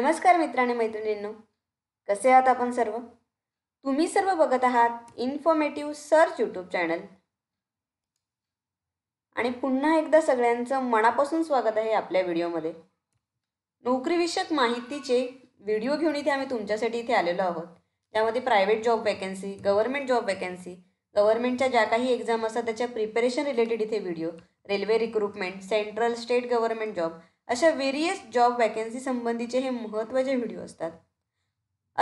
नमस्कार मित्राने मैत्रिणींनो कसे आहात आपण सर्व तुम्ही सर्व बघत आहात इन्फॉर्मेटिव्ह सर्च यूट्यूब चॅनल आणि पुन्हा एकदा सगळ्यांचं मनापासून स्वागत आहे आपल्या व्हिडिओमध्ये नोकरीविषयक माहितीचे व्हिडिओ घेऊन इथे आम्ही तुमच्यासाठी इथे आलेलो आहोत त्यामध्ये private job vacancy government job vacancy गव्हर्नमेंटच्या ज्या काही एक्झाम असतात त्याच्या प्रिपरेशन रिलेटेड इथे video railway recruitment central state government job अशा वेरियस जॉब वॅकन्सी संबंधीचे हे महत्त्वाचे व्हिडिओ असतात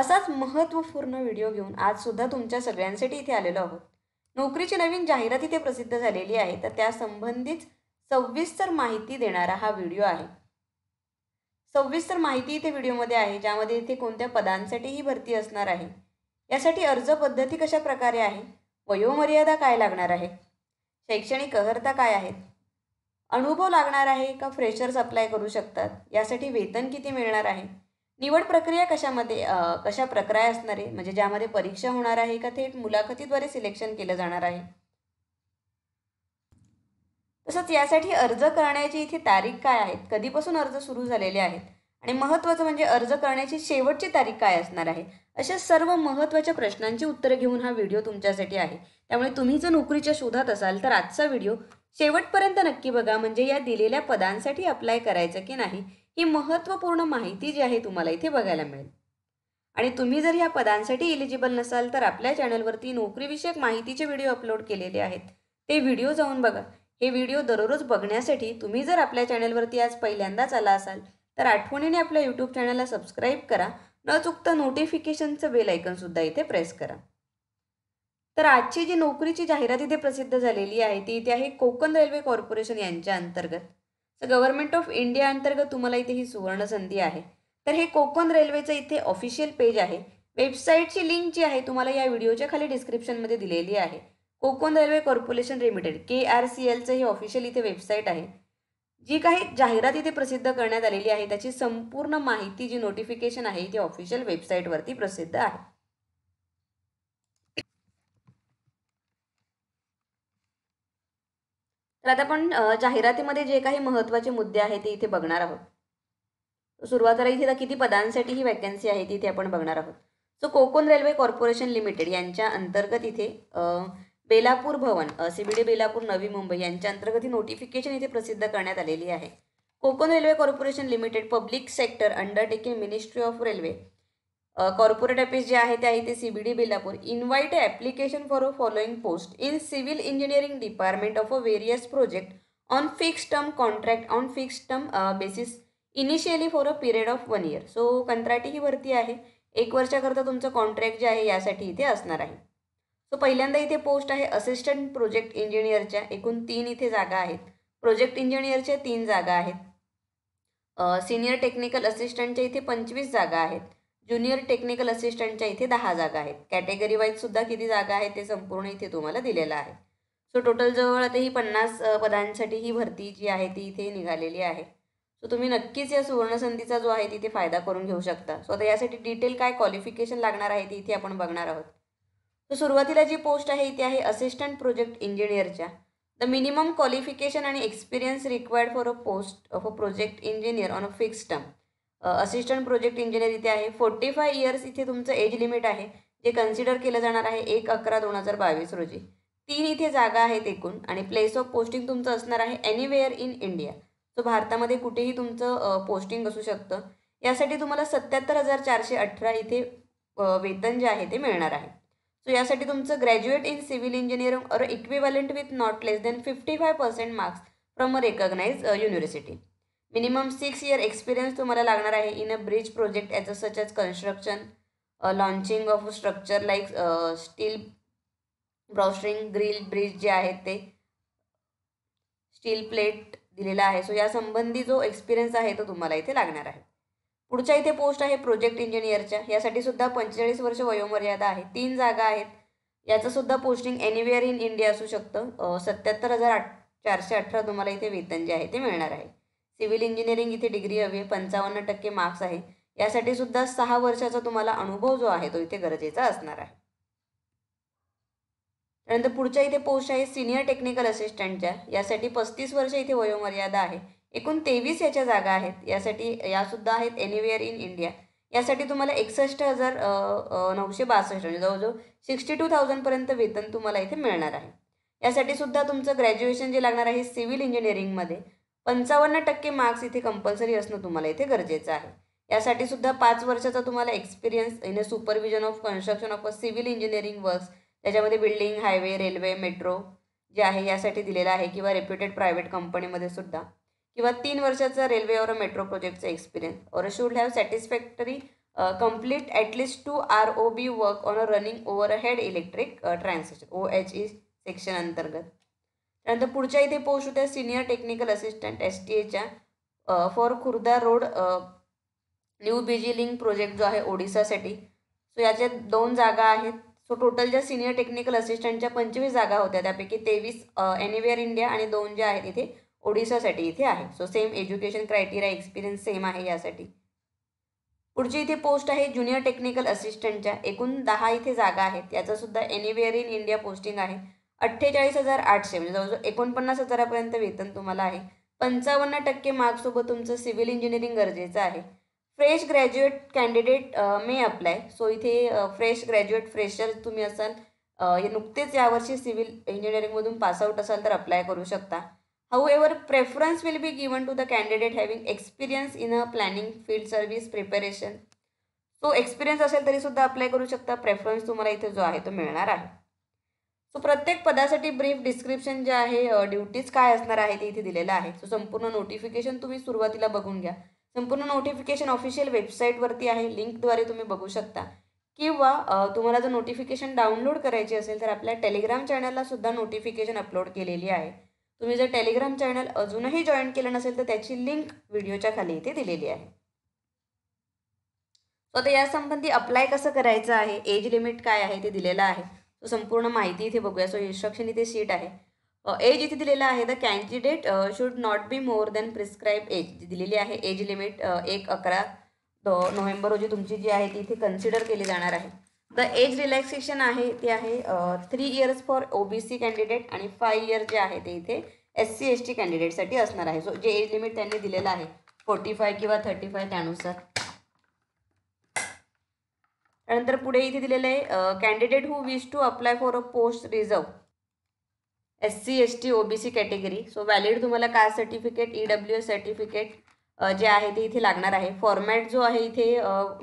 असाच महत्त्वपूर्ण व्हिडिओ घेऊन आज सुद्धा तुमच्या सगळ्यांसाठी इथे आलेलो आहोत नोकरीची नवीन जाहिरात इथे प्रसिद्ध झालेली आहे तर त्या संबंधित सविस्तर माहिती देणारा हा व्हिडिओ आहे सविस्तर माहिती इथे व्हिडिओमध्ये आहे ज्यामध्ये इथे कोणत्या पदांसाठीही भरती असणार आहे यासाठी अर्ज पद्धती कशा प्रकारे आहे वयोमर्यादा काय लागणार आहे शैक्षणिक अर्हता काय आहेत अनुभव लागणार आहे का फ्रेशर्स अप्लाय करू शकतात यासाठी वेतन किती मिळणार आहे निवड प्रक्रिया कशामध्ये कशा प्रक्रिया असणार आहे म्हणजे ज्यामध्ये परीक्षा होणार आहे का थेट मुलाखतीद्वारे सिलेक्शन केलं जाणार आहे तसंच यासाठी अर्ज करण्याची इथे तारीख काय आहेत कधीपासून अर्ज सुरू झालेले आहेत आणि महत्त्वाचं म्हणजे अर्ज करण्याची शेवटची तारीख काय असणार आहे अशा सर्व महत्त्वाच्या प्रश्नांची उत्तरं घेऊन हा व्हिडिओ तुमच्यासाठी आहे त्यामुळे तुम्ही जर नोकरीच्या शोधात असाल तर आजचा व्हिडिओ शेवटपर्यंत नक्की बघा म्हणजे या दिलेल्या पदांसाठी अप्लाय करायचं की नाही ही महत्त्वपूर्ण माहिती जी आहे तुम्हाला इथे बघायला मिळेल आणि तुम्ही जर या पदांसाठी एलिजिबल नसाल तर आपल्या चॅनलवरती नोकरीविषयक माहितीचे व्हिडिओ अपलोड केलेले आहेत ते व्हिडिओ जाऊन बघा हे व्हिडिओ दररोज बघण्यासाठी तुम्ही जर आपल्या चॅनलवरती आज पहिल्यांदाच आला असाल तर आठवणीने आपल्या यूट्यूब चॅनलला सबस्क्राईब करा न चुकता नोटिफिकेशनचं बेल ऐकनसुद्धा इथे प्रेस करा तर आजची जी नोकरीची जाहिरात इथे प्रसिद्ध झालेली आहे ती इथे आहे कोकण रेल्वे कॉर्पोरेशन यांच्या अंतर्गत तर गव्हर्नमेंट ऑफ इंडिया अंतर्गत तुम्हाला इथे ही सुवर्ण संधी आहे तर हे कोकण रेल्वेचं इथे ऑफिशियल पेज आहे वेबसाईटची लिंक जी आहे तुम्हाला या व्हिडिओच्या खाली डिस्क्रिप्शनमध्ये दिलेली आहे Konkan railway corporation limited K R C एलचं हे ऑफिशियल इथे वेबसाईट आहे जी काही जाहिरात इथे प्रसिद्ध करण्यात आलेली आहे त्याची संपूर्ण माहिती जी नोटिफिकेशन आहे ती ऑफिशियल वेबसाईटवरती प्रसिद्ध आहे तर आता आपण जाहिरातीमध्ये जे काही महत्त्वाचे मुद्दे आहेत ते इथे बघणार आहोत सुरुवातीला इथे किती पदांसाठी ही वॅकन्सी आहे ती इथे आपण बघणार आहोत so Konkan railway corporation limited यांच्या अंतर्गत इथे बेलापूर भवन सी बेलापूर नवी मुंबई यांच्या अंतर्गत ही नोटिफिकेशन इथे प्रसिद्ध करण्यात आलेली आहे Konkan railway corporation limited public sector undertaking ministry of railway corporate office जे आहे ते आहे ते C B D Belapur invite application for a following post in civil engineering department of a various project on fix term contract on fix term basis initially for a period of one year so कंत्राटी ही भरती आहे एक वर्षाकरता तुमचं contract जे आहे यासाठी इथे असणार आहे सो पहिल्यांदा इथे पोस्ट आहे असिस्टंट प्रोजेक्ट इंजिनियरच्या एकूण तीन इथे जागा आहेत प्रोजेक्ट इंजिनियरच्या तीन जागा आहेत सिनियर टेक्निकल असिस्टंटच्या इथे पंचवीस जागा आहेत ज्युनियर टेक्निकल असिस्टंटच्या इथे दहा जागा आहेत कॅटेगरी सुद्धा किती जागा आहेत ते संपूर्ण इथे तुम्हाला दिलेलं आहे सो टोटल जवळ आता ही पन्नास पदांसाठी ही भरती जी आहे ती इथे निघालेली आहे सो तुम्ही नक्कीच या सुवर्णसंधीचा जो आहे तिथे फायदा करून घेऊ शकता सो आता यासाठी डिटेल काय क्वालिफिकेशन लागणार आहे ती इथे आपण बघणार आहोत सो सुरुवातीला जी पोस्ट आहे ती आहे असिस्टंट प्रोजेक्ट इंजिनियरच्या द मिनिमम क्वालिफिकेशन आणि experience required for a post of a project engineer on a fix term assistant project engineer इथे आहे फोर्टी फाय इयर्स इथे तुमचं एज लिमिट आहे जे कन्सिडर केलं जाणार आहे एक अकरा दोन हजार बावीस रोजी तीन इथे जागा आहेत एकूण आणि प्लेस ऑफ पोस्टिंग तुमचं असणार आहे एनिवेअर इन इंडिया सो भारतामध्ये कुठेही तुमचं पोस्टिंग असू शकतं यासाठी तुम्हाला सत्याहत्तर हजार चारशे अठरा इथे वेतन जे आहे ते मिळणार आहे सो यासाठी तुमचं graduate in civil engineering or equivalent with not less than fifty five percent marks from a recognise university minimum six year experience तुम्हाला लागणार आहे in a bridge project as a such as construction launching of structure like steel ब्रॉशरिंग grill bridge जे आहेत ते steel plate दिलेला आहे so यासंबंधी जो एक्सपिरियन्स आहे तो तुम्हाला इथे लागणार आहे पुढच्या इथे पोस्ट आहे प्रोजेक्ट इंजिनियरच्या यासाठी सुद्धा पंचेचाळीस वर्ष वयोमर्यादा आहे तीन जागा आहेत याचं सुद्धा पोस्टिंग एनिवेअर इन इंडिया असू शकतं सत्याहत्तर हजार आठ चारशे अठरा तुम्हाला इथे वेतन जे आहे ते मिळणार आहे सिव्हिल इंजिनिअरिंग इथे डिग्री हवी आहे पंचावन्न टक्के मार्क्स आहे यासाठी सुद्धा सहा वर्षाचा तुम्हाला अनुभव जो आहे तो इथे गरजेचा असणार आहे त्यानंतर पुढच्या इथे पोस्ट आहे सिनियर टेक्निकल असिस्टंटच्या यासाठी पस्तीस वर्ष इथे वयोमर्यादा आहे एकूण तेवीस याच्या जागा आहेत यासाठी या सुद्धा आहेत एनिवेअर इन इंडिया यासाठी तुम्हाला एकसष्ट हजार नऊशे बासष्ट म्हणजे जवळजवळ सिक्स्टी टू थाउजंडपर्यंत वेतन तुम्हाला इथे मिळणार आहे यासाठी सुद्धा तुमचं ग्रॅज्युएशन जे लागणार आहे सिव्हिल इंजिनिअरिंगमध्ये पंचावन्न टक्के मार्क्स इथे कंपल्सरी असणं तुम्हाला इथे गरजेचं आहे यासाठी सुद्धा पाच वर्षाचा तुम्हाला experience in a supervision of construction of a civil engineering works त्याच्यामध्ये बिल्डिंग हायवे रेल्वे मेट्रो जे आहे यासाठी दिलेला आहे किंवा रेप्युटेड प्रायव्हेट कंपनीमध्ये सुद्धा किंवा तीन वर्षाचा रेल्वे और मेट्रो प्रोजेक्टचा experience or should have satisfactory complete at least two R O B work on a running a head electric transaction O H E section अंतर्गत त्यानंतर पुढच्या इथे पोस्ट होत्या senior technical assistant S T एच्या for Khurda road new BG link project जो आहे ओडिसासाठी so याच्या दोन जागा आहेत सो टोटल ज्या सिनियर टेक्निकल असिस्टंटच्या पंचवीस जागा होत्या त्यापैकी तेवीस एनिवेअर uh, इंडिया आणि दोन ज्या आहेत इथे ओडिसासाठी इथे आहे so same education criteria experience same आहे यासाठी पुढची इथे पोस्ट आहे ज्युनियर टेक्निकल असिस्टंटच्या एकूण दहा इथे जागा आहेत सुद्धा एनिवेअर इन इंडिया पोस्टिंग आहे अठ्ठेचाळीस हजार आठशे म्हणजे जवळजवळ एकोणपन्नास हजारापर्यंत वेतन तुम्हाला आहे पंचावन्न टक्के मार्क्ससोबत तुमचं सिव्हिल इंजिनिअरिंग गरजेचं आहे fresh graduate candidate may apply so इथे फ्रेश ग्रॅज्युएट फ्रेशर तुम्ही असाल हे नुकतेच यावर्षी सिव्हिल इंजिनिअरिंगमधून पासआउट असाल तर अप्लाय करू शकता however preference will be given to the candidate having experience in a planning field service preparation so experience असेल तरीसुद्धा अप्लाय करू शकता प्रेफरन्स तुम्हाला इथे जो आहे तो मिळणार आहे सो प्रत्येक पदासाठी ब्रीफ डिस्क्रिप्शन जे आहे ड्युटीज काय असणार आहे ते इथे दिलेलं आहे सो संपूर्ण नोटिफिकेशन तुम्ही सुरुवातीला बघून घ्या संपूर्ण नोटिफिकेशन ऑफिशियल वेबसाईटवरती आहे लिंकद्वारे तुम्ही बघू शकता किंवा तुम्हाला जर नोटिफिकेशन डाउनलोड करायची असेल तर आपल्या टेलिग्राम चॅनलला सुद्धा नोटिफिकेशन अपलोड केलेली आहे तुम्ही जर टेलिग्राम चॅनल अजूनही जॉईन केलं नसेल तर त्याची लिंक व्हिडिओच्या खाली इथे दिलेली आहे सो आता यासंबंधी अप्लाय कसं करायचं आहे एज लिमिट काय आहे ते दिलेलं आहे संपूर्ण माहिती इथे बघूया सो इन्स्ट्रक्शन इथे शीट आहे एज इथे दिलेलं आहे the candidate should not be more than prescribe age दिलेली आहे एज लिमिट एक अकरा नोव्हेंबर रोजी तुमची जी आहे ती इथे कन्सिडर केली जाणार आहे द एज रिलॅक्सेशन आहे ते आहे three years for O B C candidate आणि फाय इयर जे आहे ते इथे एस सी एस टी कॅन्डिडेटसाठी असणार आहे सो जे एज लिमिट त्यांनी दिलेलं आहे फोर्टी फाय किंवा थर्टी फाय त्यानुसार त्यानंतर पुढे इथे दिलेलं आहे candidate who wish to apply for a post reserve S C S T OBC category so valid तुम्हाला caste certificate E W S certificate जे आहे ते इथे लागणार आहे फॉर्मॅट जो आहे इथे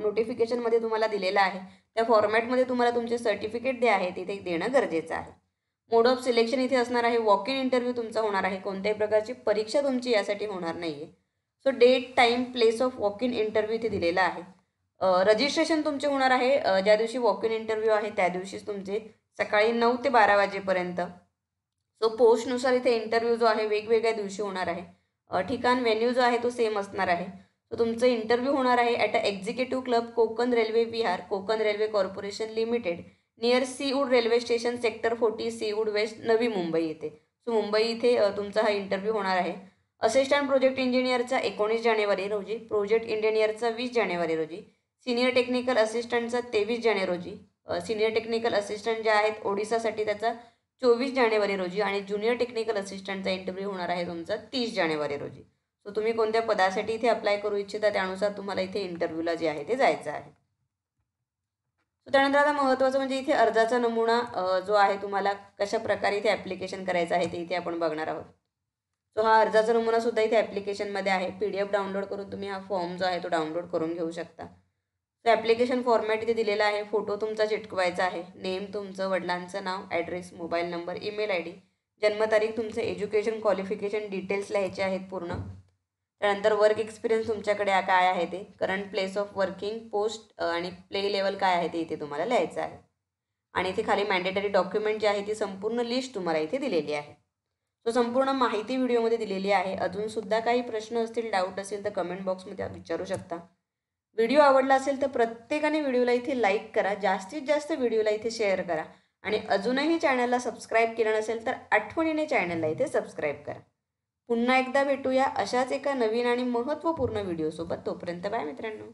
नोटिफिकेशनमध्ये तुम्हाला दिलेला आहे त्या फॉर्मॅटमध्ये तुम्हाला तुमचे सर्टिफिकेट जे आहे तिथे देणं गरजेचं आहे मोड ऑफ सिलेक्शन इथे असणार आहे वॉक इन इंटरव्ह्यू तुमचा होणार आहे कोणत्याही प्रकारची परीक्षा तुमची यासाठी होणार नाही आहे so date time place of walk in interview इथे दिलेला आहे रजिस्ट्रेशन तुमचे होणार आहे ज्या दिवशी वॉक इन इंटरव्ह्यू आहे त्या दिवशीच तुमचे सकाळी नऊ ते बारा वाजेपर्यंत सो पोस्टनुसार इथे इंटरव्ह्यू जो आहे वेगवेगळ्या दिवशी होणार आहे ठिकाण व्हेन्यू जो आहे तो सेम असणार आहे सो तुमचं इंटरव्ह्यू होणार आहे at a executive club Konkan railway Vihar Konkan railway corporation limited near Seawoods railway station sector forty Seawoods west Navi Mumbai येते सो मुंबई इथे तुमचा हा इंटरव्ह्यू होणार आहे असिस्टंट प्रोजेक्ट इंजिनियरचा एकोणीस जानेवारी रोजी प्रोजेक्ट इंजिनियरचा वीस जानेवारी रोजी सिनियर टेक्निकल असिस्टंटचा तेवीस जाने रोजी सिनियर टेक्निकल असिस्टंट जे आहेत ओडिसासाठी त्याचा चोवीस जानेवारी रोजी आणि ज्युनियर टेक्निकल असिस्टंटचा इंटरव्ह्यू होणार आहे तुमचा तीस जानेवारी रोजी सो तुम्ही कोणत्या पदासाठी इथे अप्लाय करू इच्छिता त्यानुसार तुम्हाला इथे इंटरव्ह्यूला जे आहे ते जायचं आहे सो त्यानंतर आता महत्त्वाचं म्हणजे इथे अर्जाचा नमुना जो आहे तुम्हाला कशा प्रकारे इथे ॲप्लिकेशन करायचं आहे ते इथे आपण बघणार आहोत सो हा अर्जाचा नमुना सुद्धा इथे ॲप्लिकेशनमध्ये आहे पी डी एफ डाउनलोड करून तुम्ही हा फॉर्म जो आहे तो डाउनलोड करून घेऊ शकता तो ॲप्लिकेशन फॉर्मॅट इथे दिलेला आहे फोटो तुमचा चिटकवायचा आहे नेम तुमचं वडिलांचं नाव address mobile number email I D जन्मतारीख तुमचं एज्युकेशन क्वालिफिकेशन डिटेल्स लिहायचे आहेत पूर्ण त्यानंतर वर्क एक्सपिरियन्स तुमच्याकडे काय आहे ते current place of working post आणि प्ले लेवल काय आहे ते इथे तुम्हाला लिहायचं आहे आणि इथे खाली मॅन्डेटरी डॉक्युमेंट जी आहे ती संपूर्ण लिस्ट तुम्हाला इथे दिलेली आहे सो संपूर्ण माहिती व्हिडिओमध्ये दिलेली आहे अजूनसुद्धा काही प्रश्न असतील डाऊट असतील तर कमेंट बॉक्समध्ये विचारू शकता व्हिडिओ आवडला असेल तर प्रत्येकाने व्हिडिओला इथे लाईक करा जास्तीत जास्त व्हिडिओला इथे शेअर करा आणि अजूनही चॅनलला सबस्क्राईब केलं नसेल तर आठवणीने चॅनलला इथे सबस्क्राईब करा पुन्हा एकदा भेटूया अशाच एका नवीन आणि महत्त्वपूर्ण व्हिडिओसोबत तोपर्यंत बाय मित्रांनो